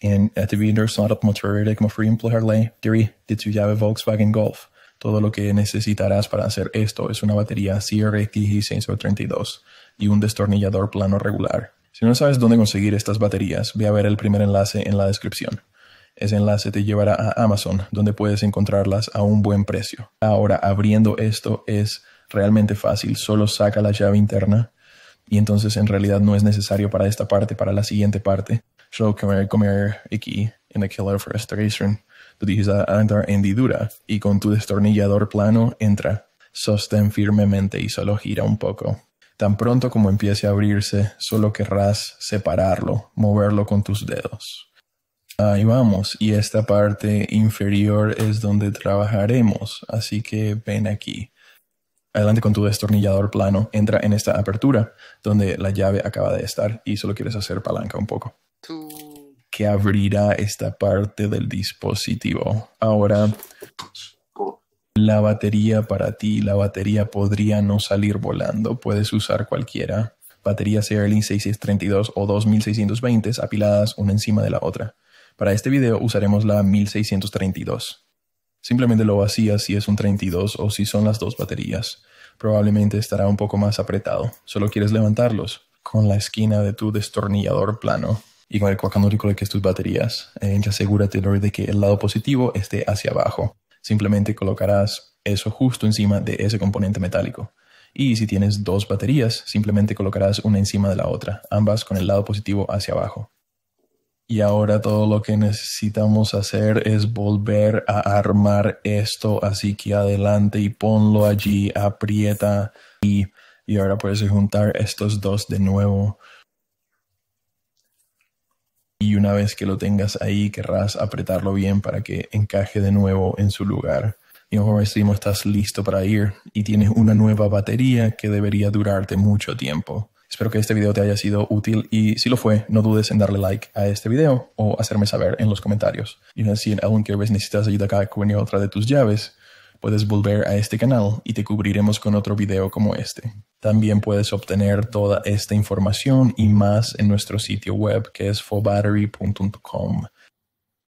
En este a cómo tu llave Volkswagen Golf. Todo lo que necesitarás para hacer esto es una batería CRX1632 y un destornillador plano regular. Si no sabes dónde conseguir estas baterías, ve a ver el primer enlace en la descripción. Ese enlace te llevará a Amazon, donde puedes encontrarlas a un buen precio. Ahora, abriendo esto es realmente fácil, solo saca la llave interna y entonces en realidad no es necesario para esta parte, para la siguiente parte. Yo comer, comer aquí en aquella utiliza andar hendidura y con tu destornillador plano entra. Sostén firmemente y solo gira un poco. Tan pronto como empiece a abrirse, solo querrás separarlo, moverlo con tus dedos. Ahí vamos, y esta parte inferior es donde trabajaremos, así que ven aquí. Adelante con tu destornillador plano, entra en esta apertura donde la llave acaba de estar y solo quieres hacer palanca un poco que abrirá esta parte del dispositivo. Ahora, la batería para ti, la batería podría no salir volando, puedes usar cualquiera. Baterías Airline 6632 o 2620 apiladas una encima de la otra. Para este video usaremos la 1632. Simplemente lo vacías si es un 32 o si son las dos baterías. Probablemente estará un poco más apretado. Solo quieres levantarlos con la esquina de tu destornillador plano y con el que es tus baterías. Eh, asegúrate de que el lado positivo esté hacia abajo. Simplemente colocarás eso justo encima de ese componente metálico. Y si tienes dos baterías, simplemente colocarás una encima de la otra, ambas con el lado positivo hacia abajo. Y ahora todo lo que necesitamos hacer es volver a armar esto, así que adelante y ponlo allí, aprieta y, y ahora puedes juntar estos dos de nuevo una vez que lo tengas ahí querrás apretarlo bien para que encaje de nuevo en su lugar. Y ahora mismo estás listo para ir y tienes una nueva batería que debería durarte mucho tiempo. Espero que este video te haya sido útil y si lo fue, no dudes en darle like a este video o hacerme saber en los comentarios. Y si en algún que vez necesitas ayuda acá con otra de tus llaves, puedes volver a este canal y te cubriremos con otro video como este. También puedes obtener toda esta información y más en nuestro sitio web que es fobattery.com.